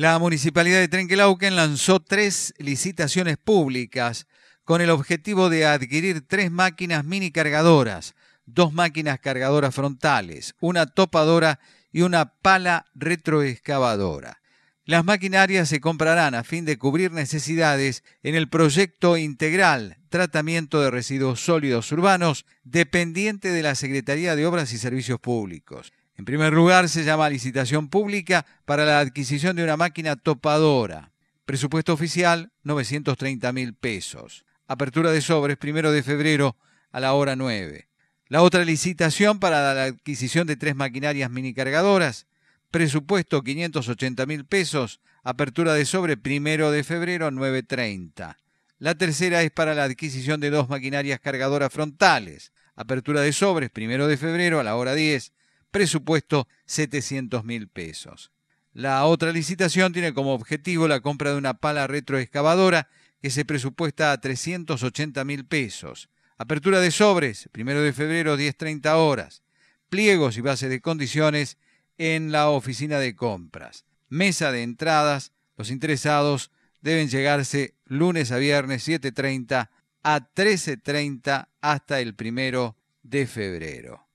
La Municipalidad de Trenquelauquen lanzó tres licitaciones públicas con el objetivo de adquirir tres máquinas mini cargadoras, dos máquinas cargadoras frontales, una topadora y una pala retroexcavadora. Las maquinarias se comprarán a fin de cubrir necesidades en el proyecto integral Tratamiento de Residuos Sólidos Urbanos, dependiente de la Secretaría de Obras y Servicios Públicos. En primer lugar, se llama licitación pública para la adquisición de una máquina topadora. Presupuesto oficial, 930 mil pesos. Apertura de sobres, primero de febrero a la hora 9. La otra licitación para la adquisición de tres maquinarias mini cargadoras, Presupuesto, 580 mil pesos. Apertura de sobre, primero de febrero, 9.30. La tercera es para la adquisición de dos maquinarias cargadoras frontales. Apertura de sobres, primero de febrero a la hora 10 presupuesto 700 mil pesos. La otra licitación tiene como objetivo la compra de una pala retroexcavadora que se presupuesta a 380 mil pesos. Apertura de sobres, primero de febrero, 10.30 horas. Pliegos y base de condiciones en la oficina de compras. Mesa de entradas. Los interesados deben llegarse lunes a viernes, 7.30 a 13.30 hasta el primero de febrero.